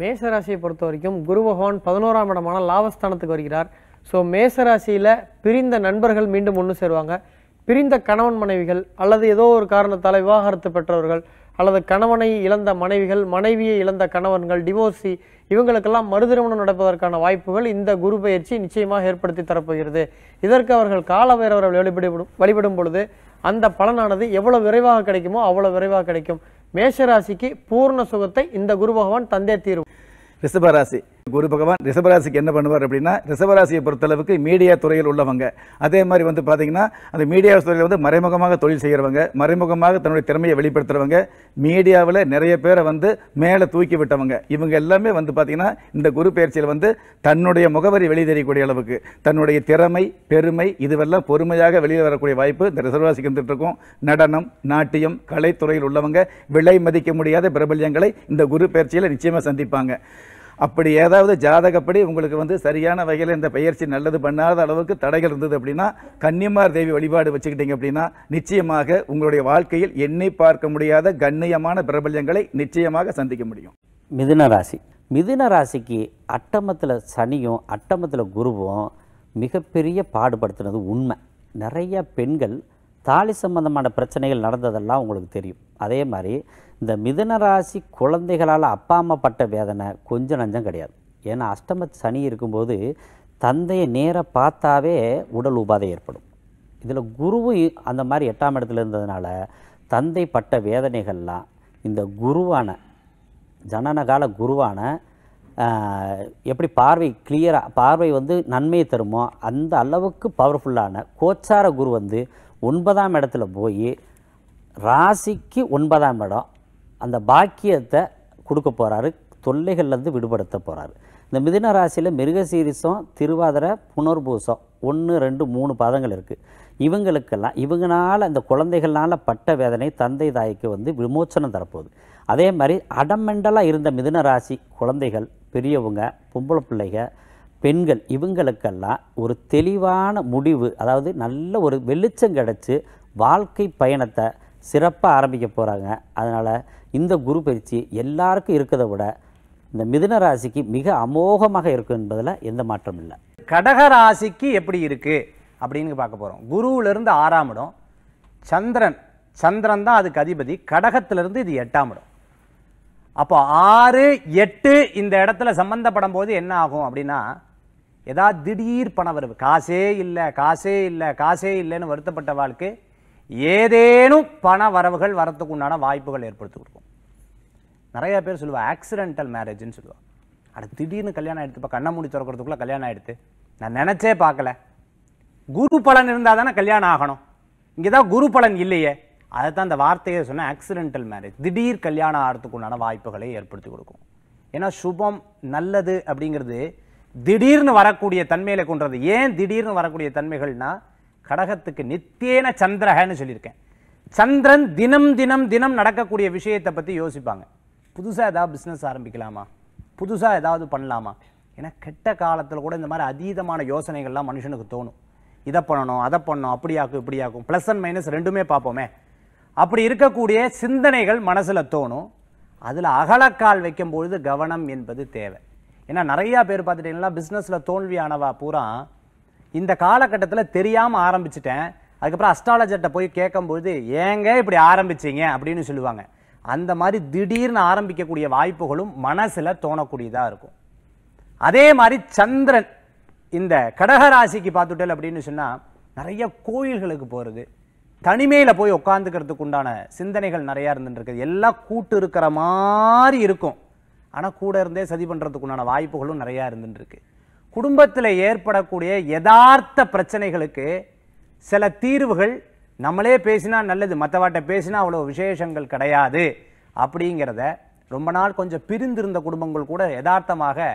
மேசராசியை பொறுத்த வரைக்கும் குரு பகவான் பதினோராம் இடமான லாபஸ்தானத்துக்கு வருகிறார் ஸோ மேசராசியில் பிரிந்த நண்பர்கள் மீண்டும் ஒன்று சேருவாங்க பிரிந்த கணவன் மனைவிகள் அல்லது ஏதோ ஒரு காரணத்தால் விவாகரத்து பெற்றவர்கள் அல்லது கணவனை இழந்த மனைவிகள் மனைவியை இழந்த கணவன்கள் டிவோர்ஸி இவங்களுக்கெல்லாம் மறுதிருமணம் நடப்பதற்கான வாய்ப்புகள் இந்த குரு பயிற்சி நிச்சயமாக ஏற்படுத்தி தரப்போகிறது இதற்கு அவர்கள் கால வைரவரை வழிபடும் வழிபடும் பொழுது அந்த பலனானது எவ்வளோ விரைவாக கிடைக்குமோ அவ்வளோ விரைவாக கிடைக்கும் மேஷராசிக்கு பூர்ண சுகத்தை இந்த குரு பகவான் தந்தே தீரும் ரிஷபராசி குரு பகவான் ரிஷபராசிக்கு என்ன பண்ணுவார் அப்படின்னா ரிஷபராசியை பொறுத்தளவுக்கு மீடியா துறையில் உள்ளவங்க அதே மாதிரி வந்து பார்த்தீங்கன்னா அந்த மீடியா துறையில் வந்து மறைமுகமாக தொழில் செய்கிறவங்க மறைமுகமாக தன்னுடைய திறமையை வெளிப்படுத்துகிறவங்க மீடியாவில் நிறைய பேரை வந்து மேலே தூக்கி விட்டவங்க இவங்க எல்லாமே வந்து பார்த்தீங்கன்னா இந்த குரு பயிற்சியில் வந்து தன்னுடைய முகவரி தெரியக்கூடிய அளவுக்கு தன்னுடைய திறமை பெருமை இதுவெல்லாம் பொறுமையாக வெளியில் வரக்கூடிய வாய்ப்பு இந்த ரிசர்வாசிக்கு இருந்துகிட்ருக்கும் நடனம் நாட்டியம் கலைத்துறையில் உள்ளவங்க விலை மதிக்க முடியாத பிரபல்யங்களை இந்த குரு பயிற்சியில் நிச்சயமாக சந்திப்பாங்க அப்படி ஏதாவது ஜாதகப்படி உங்களுக்கு வந்து சரியான வகையில் இந்த பயிற்சி நல்லது பண்ணாத அளவுக்கு தடைகள் இருந்தது அப்படின்னா கன்னிமார் தேவி வழிபாடு வச்சுக்கிட்டீங்க அப்படின்னா நிச்சயமாக உங்களுடைய வாழ்க்கையில் எண்ணி பார்க்க முடியாத கண்ணியமான பிரபல்யங்களை நிச்சயமாக சந்திக்க முடியும் மிதுன ராசி மிதுன ராசிக்கு அட்டமத்தில் சனியும் அட்டமத்தில் குருவும் மிகப்பெரிய பாடுபடுத்தினது உண்மை நிறைய பெண்கள் தாலி சம்பந்தமான பிரச்சனைகள் நடந்ததெல்லாம் உங்களுக்கு தெரியும் அதே மாதிரி இந்த மிதன ராசி குழந்தைகளால் அப்பா அம்மா பட்ட வேதனை கொஞ்சம் நஞ்சம் கிடையாது ஏன்னா அஷ்டம சனி இருக்கும்போது தந்தையை நேராக பார்த்தாவே உடல் உபாதை ஏற்படும் இதில் குருவும் அந்த மாதிரி எட்டாம் இடத்துல இருந்ததுனால தந்தை பட்ட வேதனைகள்லாம் இந்த குருவான ஜனனகால குருவான எப்படி பார்வை கிளியராக பார்வை வந்து நன்மையை தருமோ அந்த அளவுக்கு பவர்ஃபுல்லான கோச்சார குரு வந்து ஒன்பதாம் இடத்துல போய் ராசிக்கு ஒன்பதாம் இடம் அந்த பாக்கியத்தை கொடுக்க போகிறாரு தொல்லைகள்லேருந்து விடுபடுத்த போகிறாரு இந்த மிதின ராசியில் மிருகசீரிசம் திருவாதிரை புனர்பூசம் ஒன்று ரெண்டு மூணு பாதங்கள் இருக்குது இவங்களுக்கெல்லாம் இவங்களால் அந்த குழந்தைகள்னால் பட்ட வேதனை தந்தை தாய்க்கு வந்து விமோச்சனம் தரப்போகுது அதே மாதிரி அடமெண்டலாக இருந்த மிதுன ராசி குழந்தைகள் பெரியவங்க பொம்பளை பிள்ளைகள் பெண்கள் இவங்களுக்கெல்லாம் ஒரு தெளிவான முடிவு அதாவது நல்ல ஒரு வெளிச்சம் கிடச்சி வாழ்க்கை பயணத்தை சிறப்பாக ஆரம்பிக்க போகிறாங்க அதனால் இந்த குரு பயிற்சி எல்லாருக்கும் இருக்கிறத விட இந்த மிதுன ராசிக்கு மிக அமோகமாக இருக்கும் என்பதில் எந்த மாற்றம் இல்லை கடக ராசிக்கு எப்படி இருக்குது அப்படின்னு பார்க்க போகிறோம் குருவிலிருந்து ஆறாம் இடம் சந்திரன் சந்திரன் தான் அதுக்கு அதிபதி கடகத்திலிருந்து இது எட்டாம் இடம் அப்போ ஆறு எட்டு இந்த இடத்துல சம்மந்தப்படும் போது என்ன ஆகும் அப்படின்னா ஏதாவது திடீர் பணவரவு காசே இல்லை காசே இல்லை காசே இல்லைன்னு வருத்தப்பட்ட வாழ்க்கை ஏதேனும் பண வரவுகள் வரத்துக்கு உண்டான வாய்ப்புகள் ஏற்படுத்தி கொடுக்கும் நிறைய பேர் சொல்லுவாள் ஆக்சிடென்டல் மேரேஜ்னு சொல்லுவாள் அடுத்து திடீர்னு கல்யாணம் ஆகிடுத்து இப்போ கண்ணை மூடி திறக்கிறதுக்குள்ளே கல்யாணம் ஆகிடுது நான் நினச்சே பார்க்கல குரு பலன் இருந்தால் தானே கல்யாணம் ஆகணும் இங்கே தான் குரு பலன் இல்லையே அதை தான் அந்த வார்த்தையை சொன்ன ஆக்சிடென்டல் மேரேஜ் திடீர் கல்யாணம் ஆகிறதுக்கு உண்டான வாய்ப்புகளை ஏற்படுத்தி கொடுக்கும் ஏன்னா சுபம் நல்லது அப்படிங்கிறது திடீர்னு வரக்கூடிய தன்மையில் கொன்றது ஏன் திடீர்னு வரக்கூடிய தன்மைகள்னா கடகத்துக்கு நித்தியன சந்திரகன்னு சொல்லியிருக்கேன் சந்திரன் தினம் தினம் தினம் நடக்கக்கூடிய விஷயத்தை பற்றி யோசிப்பாங்க புதுசாக ஏதாவது பிஸ்னஸ் ஆரம்பிக்கலாமா புதுசாக ஏதாவது பண்ணலாமா ஏன்னா கெட்ட காலத்தில் கூட இந்த மாதிரி அதீதமான யோசனைகள்லாம் மனுஷனுக்கு தோணும் இதை பண்ணணும் அதை பண்ணணும் அப்படியாக்கும் இப்படியாக்கும் ப்ளஸ் அண்ட் மைனஸ் ரெண்டுமே பார்ப்போமே அப்படி இருக்கக்கூடிய சிந்தனைகள் மனசில் தோணும் அதில் அகலக்கால் வைக்கும் பொழுது கவனம் என்பது தேவை ஏன்னா நிறையா பேர் பார்த்துட்டிங்கன்னா பிஸ்னஸில் தோல்வியானவா பூரா இந்த காலகட்டத்தில் தெரியாமல் ஆரம்பிச்சிட்டேன் அதுக்கப்புறம் அஸ்ட்ராலஜர்கிட்ட போய் கேட்கும்போது ஏங்க இப்படி ஆரம்பிச்சிங்க அப்படின்னு சொல்லுவாங்க அந்த மாதிரி திடீர்னு ஆரம்பிக்கக்கூடிய வாய்ப்புகளும் மனசில் தோணக்கூடியதாக இருக்கும் அதே மாதிரி சந்திரன் இந்த கடகராசிக்கு பார்த்துட்டல் அப்படின்னு சொன்னால் நிறைய கோயில்களுக்கு போகிறது தனிமையில் போய் உட்காந்துக்கிறதுக்கு உண்டான சிந்தனைகள் நிறையா இருந்துருக்குது எல்லாம் கூட்டு இருக்கிற மாதிரி இருக்கும் ஆனால் கூட இருந்தே சதி பண்ணுறதுக்குண்டான வாய்ப்புகளும் நிறையா இருந்துருக்கு குடும்பத்தில் ஏற்படக்கூடிய யதார்த்த பிரச்சனைகளுக்கு சில தீர்வுகள் நம்மளே பேசினா நல்லது மற்றவாட்ட பேசினா அவ்வளோ விசேஷங்கள் கிடையாது அப்படிங்கிறத ரொம்ப நாள் கொஞ்சம் பிரிந்திருந்த குடும்பங்கள் கூட யதார்த்தமாக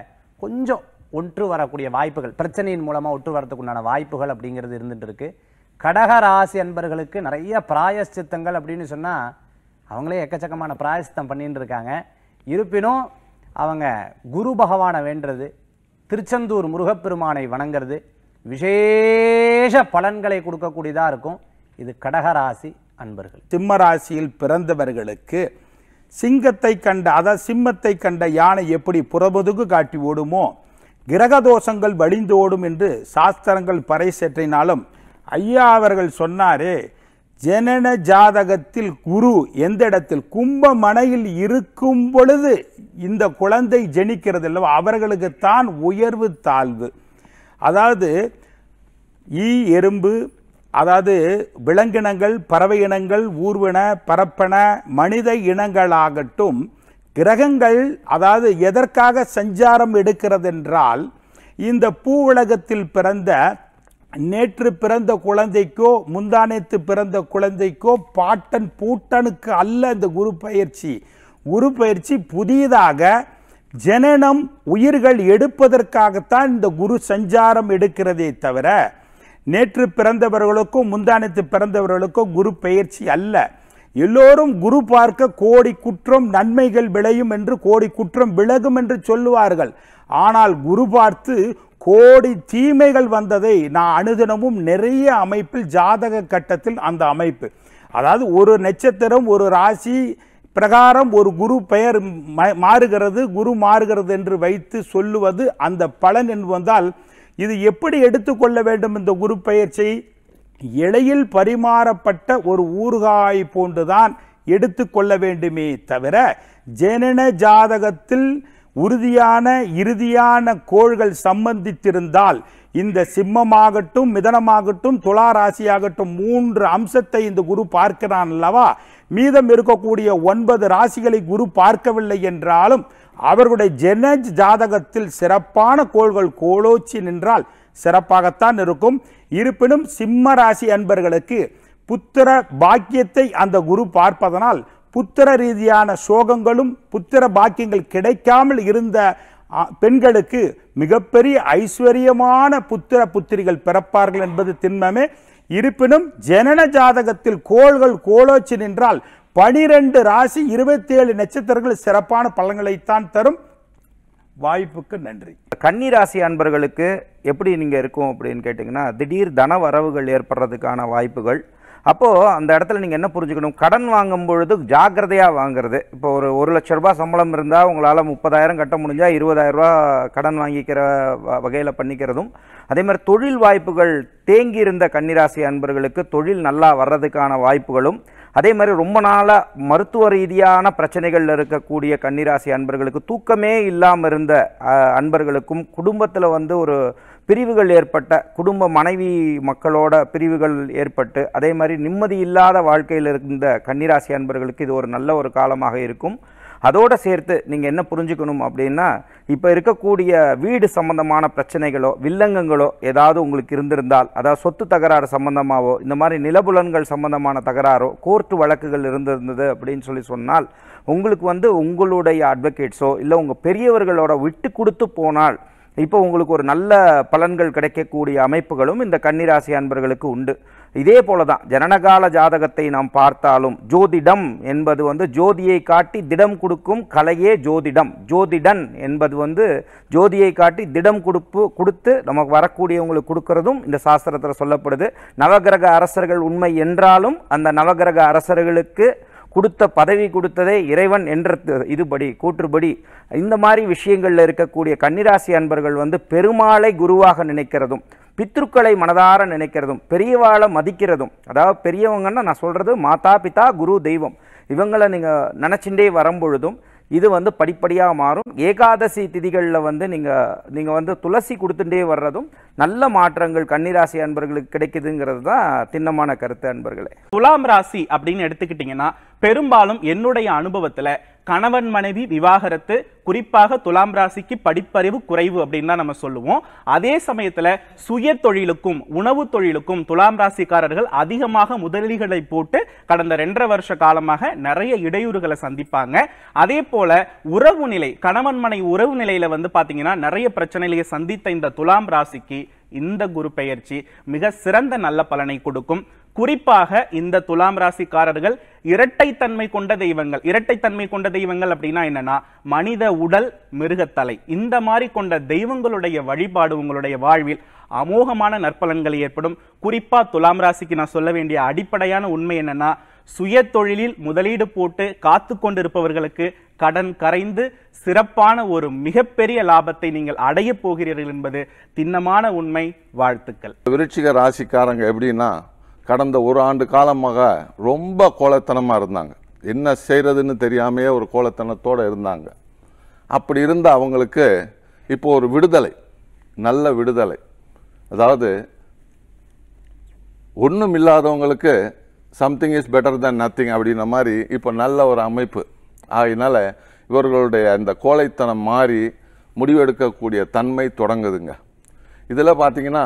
கொஞ்சம் ஒன்று வரக்கூடிய வாய்ப்புகள் பிரச்சனையின் மூலமாக ஒற்று வரத்துக்குண்டான வாய்ப்புகள் அப்படிங்கிறது இருந்துகிட்டு இருக்குது கடகராசி அன்பர்களுக்கு நிறைய பிராயசித்தங்கள் அப்படின்னு சொன்னால் அவங்களே எக்கச்சக்கமான பிராயசித்தம் பண்ணிட்டு இருக்காங்க இருப்பினும் அவங்க குரு பகவானை வேண்டது திருச்செந்தூர் முருகப்பெருமானை வணங்கிறது விசேஷ பலன்களை கொடுக்கக்கூடியதாக இருக்கும் இது கடகராசி அன்பர்கள் சிம்ம ராசியில் பிறந்தவர்களுக்கு சிங்கத்தை கண்ட அதாவது சிம்மத்தை கண்ட யானை எப்படி புறபொதுகு காட்டி ஓடுமோ கிரக தோஷங்கள் வழிந்து ஓடும் என்று சாஸ்திரங்கள் பறை செற்றினாலும் ஐயா அவர்கள் சொன்னாரே ஜனன ஜாதகத்தில் குரு எந்த இடத்தில் கும்ப மனையில் இருக்கும் பொழுது இந்த குழந்தை ஜெனிக்கிறது அவர்களுக்கு அவர்களுக்குத்தான் உயர்வு தாழ்வு அதாவது ஈ எறும்பு அதாவது விலங்கினங்கள் பறவை இனங்கள் ஊர்வன பரப்பன மனித இனங்களாகட்டும் கிரகங்கள் அதாவது எதற்காக சஞ்சாரம் எடுக்கிறது என்றால் இந்த உலகத்தில் பிறந்த நேற்று பிறந்த குழந்தைக்கோ முந்தானேத்து பிறந்த குழந்தைக்கோ பாட்டன் பூட்டனுக்கு அல்ல இந்த குரு பயிற்சி குரு பயிற்சி புதியதாக ஜனனம் உயிர்கள் எடுப்பதற்காகத்தான் இந்த குரு சஞ்சாரம் எடுக்கிறதே தவிர நேற்று பிறந்தவர்களுக்கும் முந்தானத்து பிறந்தவர்களுக்கும் குரு பயிற்சி அல்ல எல்லோரும் குரு பார்க்க கோடி குற்றம் நன்மைகள் விளையும் என்று கோடி குற்றம் விலகும் என்று சொல்லுவார்கள் ஆனால் குரு பார்த்து கோடி தீமைகள் வந்ததை நான் அனுதினமும் நிறைய அமைப்பில் ஜாதக கட்டத்தில் அந்த அமைப்பு அதாவது ஒரு நட்சத்திரம் ஒரு ராசி பிரகாரம் ஒரு குரு பெயர் மாறுகிறது குரு மாறுகிறது என்று வைத்து சொல்லுவது அந்த பலன் என்று வந்தால் இது எப்படி எடுத்துக்கொள்ள வேண்டும் இந்த குரு பெயர்ச்சி இலையில் பரிமாறப்பட்ட ஒரு ஊறுகாய் போன்றுதான் எடுத்துக்கொள்ள வேண்டுமே தவிர ஜனன ஜாதகத்தில் உறுதியான இறுதியான கோள்கள் சம்பந்தித்திருந்தால் இந்த சிம்மமாகட்டும் மிதனமாகட்டும் துலா ராசியாகட்டும் மூன்று அம்சத்தை இந்த குரு பார்க்கிறான் அல்லவா மீதம் இருக்கக்கூடிய ஒன்பது ராசிகளை குரு பார்க்கவில்லை என்றாலும் அவர்களுடைய ஜெனஜ் ஜாதகத்தில் சிறப்பான கோள்கள் கோலோச்சி நின்றால் சிறப்பாகத்தான் இருக்கும் இருப்பினும் சிம்ம ராசி அன்பர்களுக்கு புத்திர பாக்கியத்தை அந்த குரு பார்ப்பதனால் புத்திர ரீதியான சோகங்களும் புத்திர பாக்கியங்கள் கிடைக்காமல் இருந்த பெண்களுக்கு மிகப்பெரிய ஐஸ்வர்யமான புத்திர புத்திரிகள் பிறப்பார்கள் என்பது திண்மமே இருப்பினும் ஜனன ஜாதகத்தில் கோள்கள் கோலோச்சி நின்றால் பனிரெண்டு ராசி இருபத்தி ஏழு நட்சத்திரங்கள் சிறப்பான பலன்களைத்தான் தரும் வாய்ப்புக்கு நன்றி கன்னி ராசி அன்பர்களுக்கு எப்படி நீங்கள் இருக்கும் அப்படின்னு கேட்டிங்கன்னா திடீர் தன வரவுகள் ஏற்படுறதுக்கான வாய்ப்புகள் அப்போது அந்த இடத்துல நீங்கள் என்ன புரிஞ்சுக்கணும் கடன் வாங்கும் பொழுது ஜாக்கிரதையாக வாங்குறது இப்போ ஒரு ஒரு லட்ச ரூபா சம்பளம் இருந்தால் உங்களால் முப்பதாயிரம் கட்ட முடிஞ்சால் இருபதாயிரரூபா கடன் வாங்கிக்கிற வகையில் பண்ணிக்கிறதும் அதே மாதிரி தொழில் வாய்ப்புகள் தேங்கி இருந்த கன்னிராசி அன்பர்களுக்கு தொழில் நல்லா வர்றதுக்கான வாய்ப்புகளும் அதே மாதிரி ரொம்ப நாளாக மருத்துவ ரீதியான பிரச்சனைகளில் இருக்கக்கூடிய கன்னிராசி அன்பர்களுக்கு தூக்கமே இல்லாமல் இருந்த அன்பர்களுக்கும் குடும்பத்தில் வந்து ஒரு பிரிவுகள் ஏற்பட்ட குடும்ப மனைவி மக்களோட பிரிவுகள் ஏற்பட்டு அதே மாதிரி நிம்மதி இல்லாத வாழ்க்கையில் இருந்த கன்னிராசி அன்பர்களுக்கு இது ஒரு நல்ல ஒரு காலமாக இருக்கும் அதோடு சேர்த்து நீங்கள் என்ன புரிஞ்சுக்கணும் அப்படின்னா இப்போ இருக்கக்கூடிய வீடு சம்பந்தமான பிரச்சனைகளோ வில்லங்கங்களோ ஏதாவது உங்களுக்கு இருந்திருந்தால் அதாவது சொத்து தகராறு சம்பந்தமாகவோ இந்த மாதிரி நிலபுலன்கள் சம்பந்தமான தகராறோ கோர்ட்டு வழக்குகள் இருந்திருந்தது அப்படின்னு சொல்லி சொன்னால் உங்களுக்கு வந்து உங்களுடைய அட்வொகேட்ஸோ இல்லை உங்கள் பெரியவர்களோட விட்டு கொடுத்து போனால் இப்போ உங்களுக்கு ஒரு நல்ல பலன்கள் கிடைக்கக்கூடிய அமைப்புகளும் இந்த கன்னிராசி அன்பர்களுக்கு உண்டு இதே போல தான் ஜனனகால ஜாதகத்தை நாம் பார்த்தாலும் ஜோதிடம் என்பது வந்து ஜோதியை காட்டி திடம் கொடுக்கும் கலையே ஜோதிடம் ஜோதிடன் என்பது வந்து ஜோதியை காட்டி திடம் கொடுப்பு கொடுத்து நமக்கு வரக்கூடியவங்களுக்கு கொடுக்கறதும் இந்த சாஸ்திரத்தில் சொல்லப்படுது நவகிரக அரசர்கள் உண்மை என்றாலும் அந்த நவகிரக அரசர்களுக்கு கொடுத்த பதவி கொடுத்ததே இறைவன் என்ற இதுபடி கூற்றுப்படி இந்த மாதிரி விஷயங்களில் இருக்கக்கூடிய கன்னிராசி அன்பர்கள் வந்து பெருமாளை குருவாக நினைக்கிறதும் பித்ருக்களை மனதார நினைக்கிறதும் பெரியவாளை மதிக்கிறதும் அதாவது பெரியவங்கன்னா நான் சொல்கிறது மாதா பிதா குரு தெய்வம் இவங்களை நீங்கள் நினச்சிண்டே வரும்பொழுதும் இது வந்து படிப்படியாக மாறும் ஏகாதசி திதிகளில் வந்து நீங்கள் நீங்கள் வந்து துளசி கொடுத்துட்டே வர்றதும் நல்ல மாற்றங்கள் கன்னிராசி அன்பர்களுக்கு கிடைக்குதுங்கிறது தான் திண்ணமான கருத்து அன்பர்களே துலாம் ராசி அப்படின்னு எடுத்துக்கிட்டிங்கன்னா பெரும்பாலும் என்னுடைய அனுபவத்தில் கணவன் மனைவி விவாகரத்து குறிப்பாக துலாம் ராசிக்கு படிப்பறிவு குறைவு அப்படின்னு தான் நம்ம சொல்லுவோம் அதே சமயத்தில் சுய தொழிலுக்கும் உணவு தொழிலுக்கும் துலாம் ராசிக்காரர்கள் அதிகமாக முதலீடுகளை போட்டு கடந்த ரெண்டரை வருஷ காலமாக நிறைய இடையூறுகளை சந்திப்பாங்க அதே போல உறவு நிலை கணவன் மனை உறவு நிலையில வந்து பார்த்தீங்கன்னா நிறைய பிரச்சனைகளை சந்தித்த இந்த துலாம் ராசிக்கு இந்த குரு பெயர்ச்சி மிக சிறந்த நல்ல பலனை கொடுக்கும் குறிப்பாக இந்த துலாம் ராசிக்காரர்கள் இரட்டைத்தன்மை கொண்ட தெய்வங்கள் இரட்டைத்தன்மை கொண்ட தெய்வங்கள் அப்படின்னா என்னன்னா மனித உடல் மிருகத்தலை இந்த மாதிரி கொண்ட தெய்வங்களுடைய வழிபாடு உங்களுடைய வாழ்வில் அமோகமான நற்பலன்கள் ஏற்படும் குறிப்பா துலாம் ராசிக்கு நான் சொல்ல வேண்டிய அடிப்படையான உண்மை என்னன்னா சுய தொழிலில் முதலீடு போட்டு காத்து கொண்டிருப்பவர்களுக்கு கடன் கரைந்து சிறப்பான ஒரு மிகப்பெரிய லாபத்தை நீங்கள் அடைய போகிறீர்கள் என்பது திண்ணமான உண்மை வாழ்த்துக்கள் விருட்சிக ராசிக்காரங்க எப்படின்னா கடந்த ஒரு ஆண்டு காலமாக ரொம்ப கோலத்தனமாக இருந்தாங்க என்ன செய்கிறதுன்னு தெரியாமையே ஒரு கோலத்தனத்தோடு இருந்தாங்க அப்படி இருந்த அவங்களுக்கு இப்போ ஒரு விடுதலை நல்ல விடுதலை அதாவது ஒன்றும் இல்லாதவங்களுக்கு something is better than nothing அப்படின்ன மாதிரி இப்போ நல்ல ஒரு அமைப்பு ஆகினால இவர்களுடைய அந்த கோழைத்தனம் மாறி முடிவெடுக்கக்கூடிய தன்மை தொடங்குதுங்க இதில் பார்த்தீங்கன்னா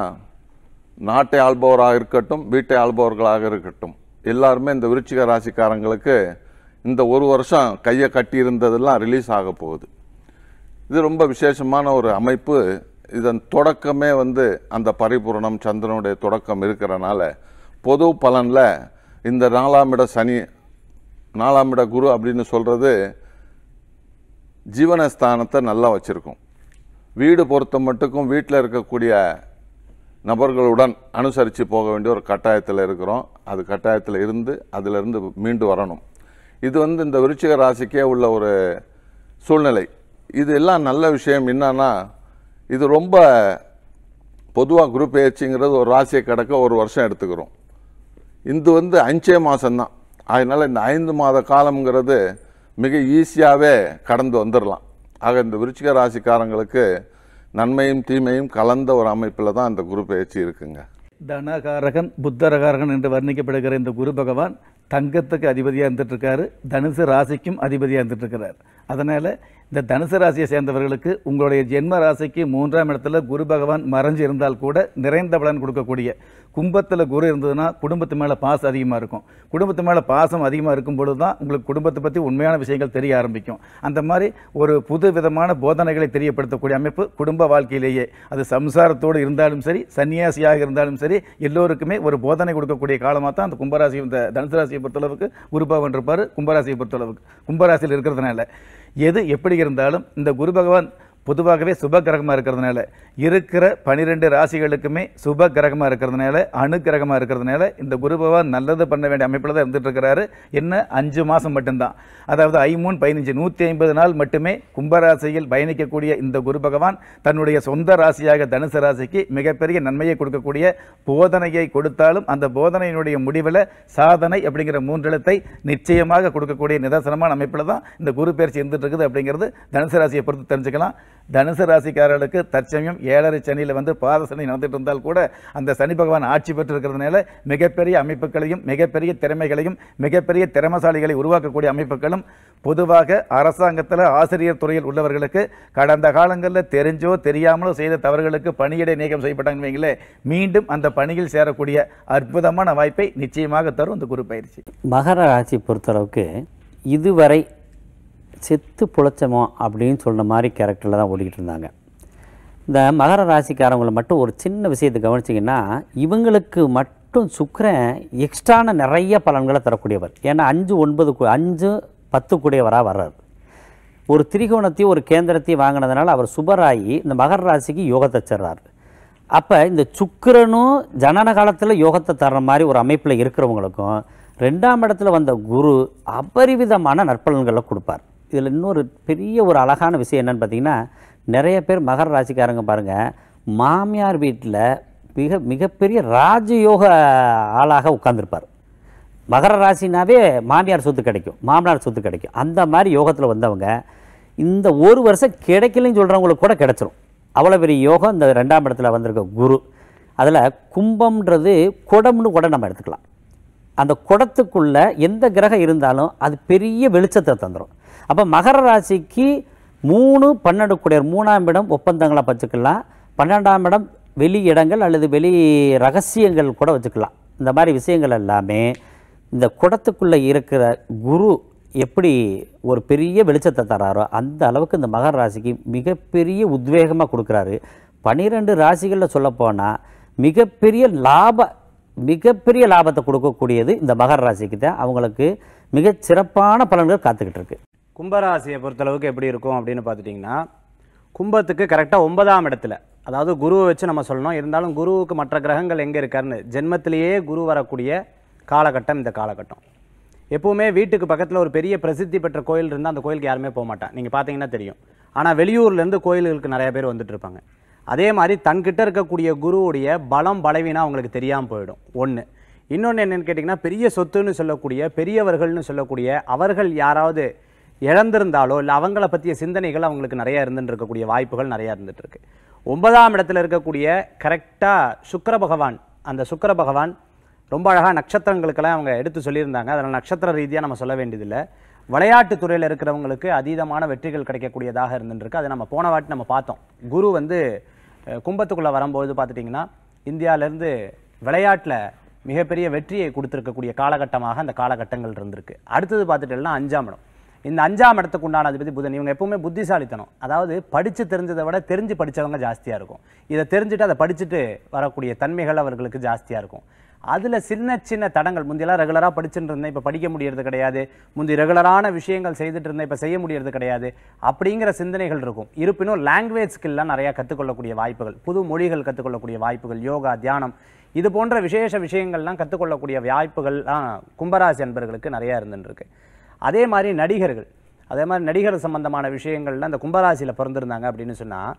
நாட்டை ஆள்பவராக இருக்கட்டும் வீட்டை ஆள்பவர்களாக இருக்கட்டும் எல்லாருமே இந்த விருச்சிக ராசிக்காரங்களுக்கு இந்த ஒரு வருஷம் கையை கட்டியிருந்ததெல்லாம் ரிலீஸ் ஆக போகுது இது ரொம்ப விசேஷமான ஒரு அமைப்பு இதன் தொடக்கமே வந்து அந்த பரிபூரணம் சந்திரனுடைய தொடக்கம் இருக்கிறனால பொது பலனில் இந்த நாலாம் இட சனி நாலாம் இட குரு அப்படின்னு சொல்கிறது ஜீவனஸ்தானத்தை நல்லா வச்சுருக்கும் வீடு பொறுத்த மட்டுக்கும் வீட்டில் இருக்கக்கூடிய நபர்களுடன் அனுசரித்து போக வேண்டிய ஒரு கட்டாயத்தில் இருக்கிறோம் அது கட்டாயத்தில் இருந்து அதிலிருந்து மீண்டு வரணும் இது வந்து இந்த விருச்சிக ராசிக்கே உள்ள ஒரு சூழ்நிலை இது எல்லாம் நல்ல விஷயம் என்னன்னா இது ரொம்ப பொதுவாக குரூப் ஏச்சிங்கிறது ஒரு ராசியை கிடக்க ஒரு வருஷம் எடுத்துக்கிறோம் இது வந்து அஞ்சே மாதம்தான் அதனால் இந்த ஐந்து மாத காலம்ங்கிறது மிக ஈஸியாகவே கடந்து வந்துடலாம் ஆக இந்த விருச்சிக ராசிக்காரங்களுக்கு நன்மையும் தீமையும் கலந்த ஒரு அமைப்பில் தான் அந்த குரு பயிற்சி இருக்குங்க தனகாரகன் புத்தரகாரகன் என்று வர்ணிக்கப்படுகிற இந்த குரு பகவான் தங்கத்துக்கு அதிபதியாக இருந்துட்டுருக்காரு தனுசு ராசிக்கும் அதிபதியாக இருந்துட்டுருக்கிறார் அதனால் இந்த தனுசு ராசியை சேர்ந்தவர்களுக்கு உங்களுடைய ஜென்ம ராசிக்கு மூன்றாம் இடத்துல குரு பகவான் மறைஞ்சு இருந்தால் கூட நிறைந்த பலன் கொடுக்கக்கூடிய கும்பத்தில் குரு இருந்ததுன்னா குடும்பத்து மேலே பாசம் அதிகமாக இருக்கும் குடும்பத்து மேலே பாசம் அதிகமாக இருக்கும் பொழுது தான் உங்களுக்கு குடும்பத்தை பற்றி உண்மையான விஷயங்கள் தெரிய ஆரம்பிக்கும் அந்த மாதிரி ஒரு புது விதமான போதனைகளை தெரியப்படுத்தக்கூடிய அமைப்பு குடும்ப வாழ்க்கையிலேயே அது சம்சாரத்தோடு இருந்தாலும் சரி சன்னியாசியாக இருந்தாலும் சரி எல்லோருக்குமே ஒரு போதனை கொடுக்கக்கூடிய காலமாக தான் அந்த கும்பராசி இந்த தனுசு ராசியை பொறுத்தளவுக்கு குருபவன் இருப்பார் கும்பராசியை பொறுத்தளவுக்கு கும்பராசியில் இருக்கிறதுனால எது எப்படி இருந்தாலும் இந்த குரு பகவான் பொதுவாகவே சுப கிரகமாக இருக்கிறதுனால இருக்கிற பனிரெண்டு ராசிகளுக்குமே சுப கிரகமாக இருக்கிறதுனால அணுகிரகமாக இருக்கிறதுனால இந்த குரு பகவான் நல்லது பண்ண வேண்டிய அமைப்பில் தான் இருந்துகிட்ருக்கிறாரு என்ன அஞ்சு மாதம் மட்டும்தான் அதாவது ஐமூன் பதினஞ்சு நூற்றி ஐம்பது நாள் மட்டுமே கும்பராசியில் பயணிக்கக்கூடிய இந்த குரு பகவான் தன்னுடைய சொந்த ராசியாக தனுசு ராசிக்கு மிகப்பெரிய நன்மையை கொடுக்கக்கூடிய போதனையை கொடுத்தாலும் அந்த போதனையினுடைய முடிவில் சாதனை அப்படிங்கிற மூன்றெழுத்தை நிச்சயமாக கொடுக்கக்கூடிய நிதர்சனமான அமைப்பில் தான் இந்த குரு பயிற்சி இருந்துகிட்டு இருக்குது அப்படிங்கிறது தனுசு ராசியை பொறுத்து தெரிஞ்சுக்கலாம் தனுசு ராசிக்காரர்களுக்கு தற்சமயம் ஏழரை சனியில் வந்து பாத சனி நடந்துட்டு இருந்தால் கூட அந்த சனி பகவான் ஆட்சி பெற்றிருக்கிறதுனால மிகப்பெரிய அமைப்புகளையும் மிகப்பெரிய திறமைகளையும் மிகப்பெரிய திறமசாலிகளை உருவாக்கக்கூடிய அமைப்புகளும் பொதுவாக அரசாங்கத்தில் ஆசிரியர் துறையில் உள்ளவர்களுக்கு கடந்த காலங்களில் தெரிஞ்சோ தெரியாமலோ செய்த தவறுகளுக்கு பணியிடை நீக்கம் செய்யப்பட்டாங்கன்னு வைங்களே மீண்டும் அந்த பணியில் சேரக்கூடிய அற்புதமான வாய்ப்பை நிச்சயமாக தரும் இந்த குரு மகர ராசி பொறுத்தளவுக்கு இதுவரை செத்து புழைச்சமோ அப்படின்னு சொல்கிற மாதிரி கேரக்டரில் தான் ஓடிக்கிட்டு இருந்தாங்க இந்த மகர ராசிக்காரவங்களை மட்டும் ஒரு சின்ன விஷயத்தை கவனிச்சிங்கன்னா இவங்களுக்கு மட்டும் சுக்கரன் எக்ஸ்ட்ரான நிறைய பலன்களை தரக்கூடியவர் ஏன்னா அஞ்சு ஒன்பது அஞ்சு பத்து கூடியவராக வர்றார் ஒரு திரிகோணத்தையும் ஒரு கேந்திரத்தையும் வாங்கினதுனால அவர் சுபராயி இந்த மகர ராசிக்கு யோகத்தை தர்றார் அப்போ இந்த சுக்கரனும் ஜனன காலத்தில் யோகத்தை தர்ற மாதிரி ஒரு அமைப்பில் இருக்கிறவங்களுக்கும் ரெண்டாம் இடத்துல வந்த குரு அபரிவிதமான நற்பலன்களை கொடுப்பார் இதில் இன்னொரு பெரிய ஒரு அழகான விஷயம் என்னென்னு பார்த்தீங்கன்னா நிறைய பேர் மகர ராசிக்காரங்க பாருங்கள் மாமியார் வீட்டில் மிக மிகப்பெரிய ராஜயோக ஆளாக உட்காந்துருப்பார் மகர ராசினாவே மாமியார் சொத்து கிடைக்கும் மாமனார் சொத்து கிடைக்கும் அந்த மாதிரி யோகத்தில் வந்தவங்க இந்த ஒரு வருஷம் கிடைக்கலன்னு சொல்கிறவங்களுக்கு கூட கிடச்சிரும் அவ்வளோ பெரிய யோகம் இந்த ரெண்டாம் இடத்துல வந்திருக்க குரு அதில் கும்பம்ன்றது குடம்னு கூட நம்ம எடுத்துக்கலாம் அந்த குடத்துக்குள்ளே எந்த கிரகம் இருந்தாலும் அது பெரிய வெளிச்சத்தை தந்துடும் அப்போ மகர ராசிக்கு மூணு பன்னெண்டு குடியர் மூணாம் இடம் ஒப்பந்தங்களை வச்சுக்கலாம் பன்னெண்டாம் இடம் வெளி இடங்கள் அல்லது வெளி ரகசியங்கள் கூட வச்சுக்கலாம் இந்த மாதிரி விஷயங்கள் எல்லாமே இந்த குடத்துக்குள்ளே இருக்கிற குரு எப்படி ஒரு பெரிய வெளிச்சத்தை தராரோ அந்த அளவுக்கு இந்த மகர ராசிக்கு மிகப்பெரிய உத்வேகமாக கொடுக்குறாரு பனிரெண்டு ராசிகளில் சொல்லப்போனால் மிகப்பெரிய லாப மிகப்பெரிய லாபத்தை கொடுக்கக்கூடியது இந்த மகர ராசிக்கு தான் அவங்களுக்கு மிகச் சிறப்பான பலன்கள் காத்துக்கிட்டு இருக்கு கும்பராசியை பொறுத்தளவுக்கு எப்படி இருக்கும் அப்படின்னு பார்த்துட்டிங்கன்னா கும்பத்துக்கு கரெக்டாக ஒன்பதாம் இடத்துல அதாவது குருவை வச்சு நம்ம சொல்லணும் இருந்தாலும் குருவுக்கு மற்ற கிரகங்கள் எங்கே இருக்காருன்னு ஜென்மத்திலேயே குரு வரக்கூடிய காலகட்டம் இந்த காலகட்டம் எப்போவுமே வீட்டுக்கு பக்கத்தில் ஒரு பெரிய பிரசித்தி பெற்ற கோயில் இருந்தால் அந்த கோயிலுக்கு யாருமே போக மாட்டான் நீங்கள் பார்த்தீங்கன்னா தெரியும் ஆனால் வெளியூர்லேருந்து கோயில்களுக்கு நிறைய பேர் வந்துட்டு இருப்பாங்க அதே மாதிரி தன்கிட்ட இருக்கக்கூடிய குருவுடைய பலம் பலவீனம் அவங்களுக்கு தெரியாமல் போயிடும் ஒன்று இன்னொன்று என்னென்னு கேட்டிங்கன்னா பெரிய சொத்துன்னு சொல்லக்கூடிய பெரியவர்கள்னு சொல்லக்கூடிய அவர்கள் யாராவது இழந்திருந்தாலோ இல்லை அவங்கள பற்றிய சிந்தனைகள் அவங்களுக்கு நிறையா இருந்துருக்கக்கூடிய வாய்ப்புகள் நிறையா இருந்துகிட்ருக்கு ஒன்பதாம் இடத்துல இருக்கக்கூடிய கரெக்டாக சுக்கர பகவான் அந்த சுக்கர பகவான் ரொம்ப அழகாக நட்சத்திரங்களுக்கெல்லாம் அவங்க எடுத்து சொல்லியிருந்தாங்க அதனால் நட்சத்திர ரீதியாக நம்ம சொல்ல வேண்டியதில்லை விளையாட்டு துறையில் இருக்கிறவங்களுக்கு அதீதமான வெற்றிகள் கிடைக்கக்கூடியதாக இருந்துருக்கு அதை நம்ம போன வாட்டி நம்ம பார்த்தோம் குரு வந்து கும்பத்துக்குள்ளே வரும்போது பார்த்துட்டிங்கன்னா இந்தியாவிலேருந்து விளையாட்டில் மிகப்பெரிய வெற்றியை கொடுத்துருக்கக்கூடிய காலகட்டமாக அந்த காலகட்டங்கள் இருந்திருக்கு அடுத்தது பார்த்துட்டோம்னா அஞ்சாம் இடம் இந்த அஞ்சாம் இடத்துக்கு உண்டான அதிபதி புதன் இவங்க எப்பவுமே புத்திசாலித்தனம் அதாவது படித்து தெரிஞ்சதை விட தெரிஞ்சு படித்தவங்க ஜாஸ்தியாக இருக்கும் இதை தெரிஞ்சுட்டு அதை படிச்சுட்டு வரக்கூடிய தன்மைகள் அவர்களுக்கு ஜாஸ்தியாக இருக்கும் அதில் சின்ன சின்ன தடங்கள் முந்தியெல்லாம் ரெகுலராக படிச்சுட்டு இருந்தேன் இப்போ படிக்க முடியறது கிடையாது முந்தி ரெகுலரான விஷயங்கள் செய்துட்டு இருந்தேன் இப்போ செய்ய முடியறது கிடையாது அப்படிங்கிற சிந்தனைகள் இருக்கும் இருப்பினும் லாங்குவேஜ் ஸ்கில்லாம் நிறையா கற்றுக்கொள்ளக்கூடிய வாய்ப்புகள் புது மொழிகள் கற்றுக்கொள்ளக்கூடிய வாய்ப்புகள் யோகா தியானம் இது போன்ற விசேஷ விஷயங்கள்லாம் கற்றுக்கொள்ளக்கூடிய வாய்ப்புகள்லாம் கும்பராசி அன்பர்களுக்கு நிறையா இருந்துட்டுருக்கு அதே மாதிரி நடிகர்கள் அதே மாதிரி நடிகர் சம்பந்தமான விஷயங்கள்ல அந்த கும்பராசியில் பிறந்திருந்தாங்க அப்படின்னு சொன்னால்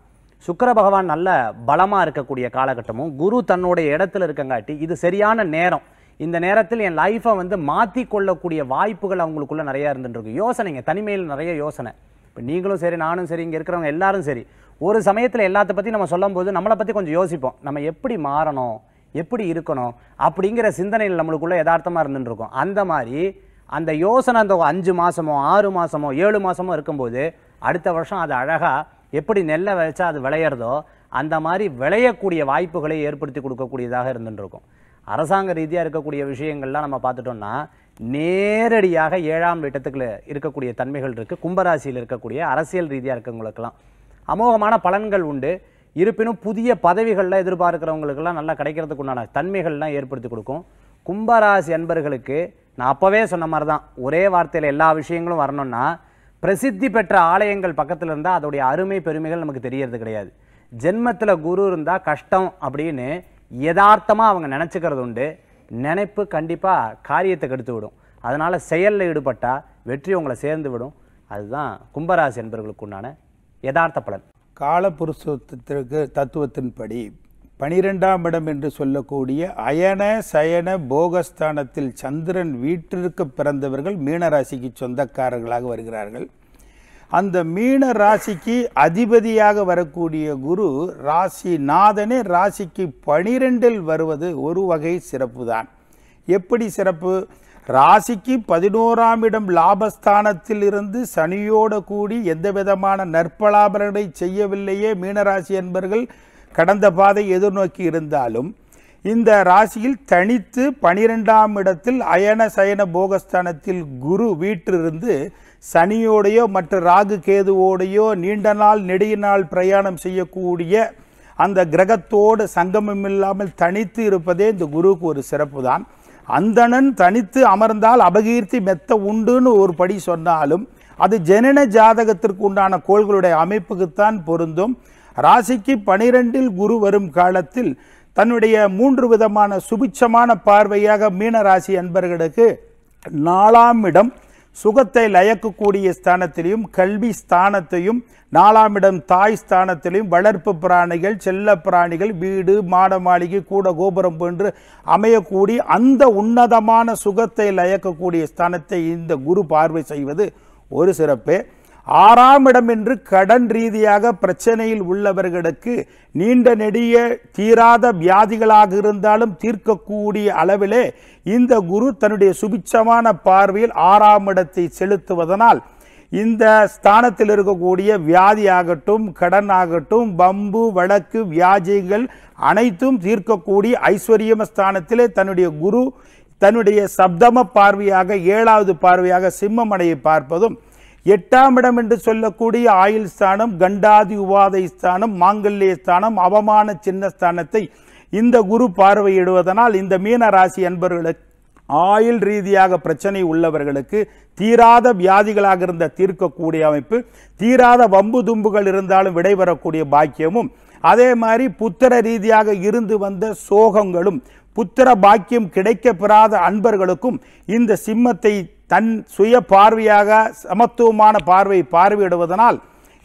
சுக்கர பகவான் நல்ல பலமாக இருக்கக்கூடிய காலகட்டமும் குரு தன்னுடைய இடத்துல இருக்கங்காட்டி இது சரியான நேரம் இந்த நேரத்தில் என் லைஃப்பை வந்து மாற்றி கொள்ளக்கூடிய வாய்ப்புகள் அவங்களுக்குள்ளே நிறையா இருந்துட்டுருக்கு யோசனைங்க தனிமையில் நிறைய யோசனை இப்போ நீங்களும் சரி நானும் சரி இங்கே இருக்கிறவங்க எல்லாரும் சரி ஒரு சமயத்தில் எல்லாத்த பற்றி நம்ம சொல்லும் போது நம்மளை பற்றி கொஞ்சம் யோசிப்போம் நம்ம எப்படி மாறணும் எப்படி இருக்கணும் அப்படிங்கிற சிந்தனையில் நம்மளுக்குள்ளே யதார்த்தமாக இருந்துட்டு அந்த மாதிரி அந்த யோசனை அந்த அஞ்சு மாதமோ ஆறு மாதமோ ஏழு மாதமோ இருக்கும்போது அடுத்த வருஷம் அது அழகாக எப்படி நெல்லை விளைச்சா அது விளையிறதோ அந்த மாதிரி விளையக்கூடிய வாய்ப்புகளை ஏற்படுத்தி கொடுக்கக்கூடியதாக இருந்துருக்கும் அரசாங்க ரீதியாக இருக்கக்கூடிய விஷயங்கள்லாம் நம்ம பார்த்துட்டோம்னா நேரடியாக ஏழாம் வீட்டத்துக்கு இருக்கக்கூடிய தன்மைகள் இருக்குது கும்பராசியில் இருக்கக்கூடிய அரசியல் ரீதியாக இருக்கிறவங்களுக்கெல்லாம் அமோகமான பலன்கள் உண்டு இருப்பினும் புதிய பதவிகளில் எதிர்பார்க்கிறவங்களுக்கெல்லாம் நல்லா கிடைக்கிறதுக்கு உண்டான தன்மைகள்லாம் ஏற்படுத்தி கொடுக்கும் கும்பராசி அன்பர்களுக்கு நான் அப்போவே சொன்ன மாதிரி தான் ஒரே வார்த்தையில் எல்லா விஷயங்களும் வரணும்னா பிரசித்தி பெற்ற ஆலயங்கள் பக்கத்தில் இருந்தால் அதோடைய அருமை பெருமைகள் நமக்கு தெரியறது கிடையாது ஜென்மத்தில் குரு இருந்தால் கஷ்டம் அப்படின்னு யதார்த்தமாக அவங்க நினச்சிக்கிறது உண்டு நினைப்பு கண்டிப்பாக காரியத்தை கெடுத்து விடும் அதனால் செயலில் ஈடுபட்டால் வெற்றி உங்களை சேர்ந்து விடும் அதுதான் கும்பராசி என்பவர்களுக்கு உண்டான யதார்த்த பலன் காலபுருஷத்திற்கு தத்துவத்தின்படி பனிரெண்டாம் இடம் என்று சொல்லக்கூடிய அயன சயன போகஸ்தானத்தில் சந்திரன் வீட்டிற்கு பிறந்தவர்கள் மீனராசிக்கு சொந்தக்காரர்களாக வருகிறார்கள் அந்த மீன ராசிக்கு அதிபதியாக வரக்கூடிய குரு ராசி நாதனே ராசிக்கு பனிரெண்டில் வருவது ஒரு வகை சிறப்பு தான் எப்படி சிறப்பு ராசிக்கு பதினோராம் இடம் லாபஸ்தானத்தில் இருந்து சனியோடு கூடி எந்த விதமான நற்பலாபலனை செய்யவில்லையே மீனராசி என்பர்கள் கடந்த பாதை எதிர்நோக்கி இருந்தாலும் இந்த ராசியில் தனித்து பனிரெண்டாம் இடத்தில் அயன சயன போகஸ்தானத்தில் குரு வீட்டிலிருந்து சனியோடையோ மற்ற ராகு கேதுவோடையோ நீண்ட நாள் நெடிய நாள் பிரயாணம் செய்யக்கூடிய அந்த கிரகத்தோடு சங்கமம் இல்லாமல் தனித்து இருப்பதே இந்த குருவுக்கு ஒரு சிறப்பு தான் அந்தணன் தனித்து அமர்ந்தால் அபகீர்த்தி மெத்த உண்டுன்னு ஒரு படி சொன்னாலும் அது ஜனன ஜாதகத்திற்கு உண்டான கோள்களுடைய அமைப்புக்குத்தான் பொருந்தும் ராசிக்கு பனிரெண்டில் குரு வரும் காலத்தில் தன்னுடைய மூன்று விதமான சுபிச்சமான பார்வையாக மீன ராசி அன்பர்களுக்கு நாலாம் இடம் சுகத்தை லயக்கக்கூடிய ஸ்தானத்திலையும் கல்வி ஸ்தானத்தையும் நாலாம் இடம் தாய் ஸ்தானத்திலையும் வளர்ப்பு பிராணிகள் செல்ல பிராணிகள் வீடு மாட மாளிகை கூட கோபுரம் போன்று அமையக்கூடிய அந்த உன்னதமான சுகத்தை லயக்கக்கூடிய ஸ்தானத்தை இந்த குரு பார்வை செய்வது ஒரு சிறப்பு ஆறாம் இடம் என்று கடன் ரீதியாக பிரச்சனையில் உள்ளவர்களுக்கு நீண்ட நெடிய தீராத வியாதிகளாக இருந்தாலும் தீர்க்கக்கூடிய அளவிலே இந்த குரு தன்னுடைய சுபிச்சமான பார்வையில் ஆறாம் இடத்தை செலுத்துவதனால் இந்த ஸ்தானத்தில் இருக்கக்கூடிய வியாதி ஆகட்டும் கடன் ஆகட்டும் பம்பு வழக்கு வியாஜைகள் அனைத்தும் தீர்க்கக்கூடிய ஐஸ்வர்யம ஸ்தானத்திலே தன்னுடைய குரு தன்னுடைய சப்தம பார்வையாக ஏழாவது பார்வையாக சிம்மமடையை பார்ப்பதும் எட்டாம் இடம் என்று சொல்லக்கூடிய ஆயுள் ஸ்தானம் கண்டாதி உபாதை ஸ்தானம் மாங்கல்ய ஸ்தானம் அவமான சின்ன ஸ்தானத்தை இந்த குரு பார்வையிடுவதனால் இந்த மீன ராசி அன்பர்களுக்கு ஆயுள் ரீதியாக பிரச்சனை உள்ளவர்களுக்கு தீராத வியாதிகளாக இருந்த தீர்க்கக்கூடிய அமைப்பு தீராத வம்பு தும்புகள் இருந்தாலும் விடைபெறக்கூடிய பாக்கியமும் அதே மாதிரி புத்திர ரீதியாக இருந்து வந்த சோகங்களும் புத்திர பாக்கியம் கிடைக்கப்பெறாத அன்பர்களுக்கும் இந்த சிம்மத்தை தன் சுய பார்வையாக சமத்துவமான பார்வை பார்வையிடுவதனால்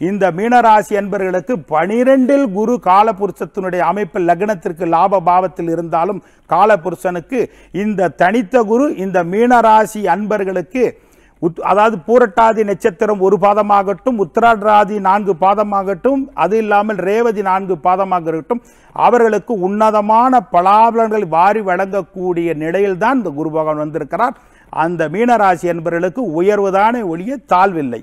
இந்த மீனராசி என்பர்களுக்கு பனிரெண்டில் குரு காலபுருஷத்தினுடைய அமைப்பில் லக்னத்திற்கு லாப பாவத்தில் இருந்தாலும் காலபுருஷனுக்கு இந்த தனித்த குரு இந்த மீனராசி அன்பர்களுக்கு உத் அதாவது பூரட்டாதி நட்சத்திரம் ஒரு பாதமாகட்டும் உத்திராடராதி நான்கு பாதமாகட்டும் அது இல்லாமல் ரேவதி நான்கு பாதமாக இருக்கட்டும் அவர்களுக்கு உன்னதமான பலாபலன்கள் வாரி வழங்கக்கூடிய நிலையில்தான் இந்த குரு பகவான் வந்திருக்கிறார் அந்த மீனராசி என்பவர்களுக்கு உயர்வுதானே ஒழிய தாழ்வில்லை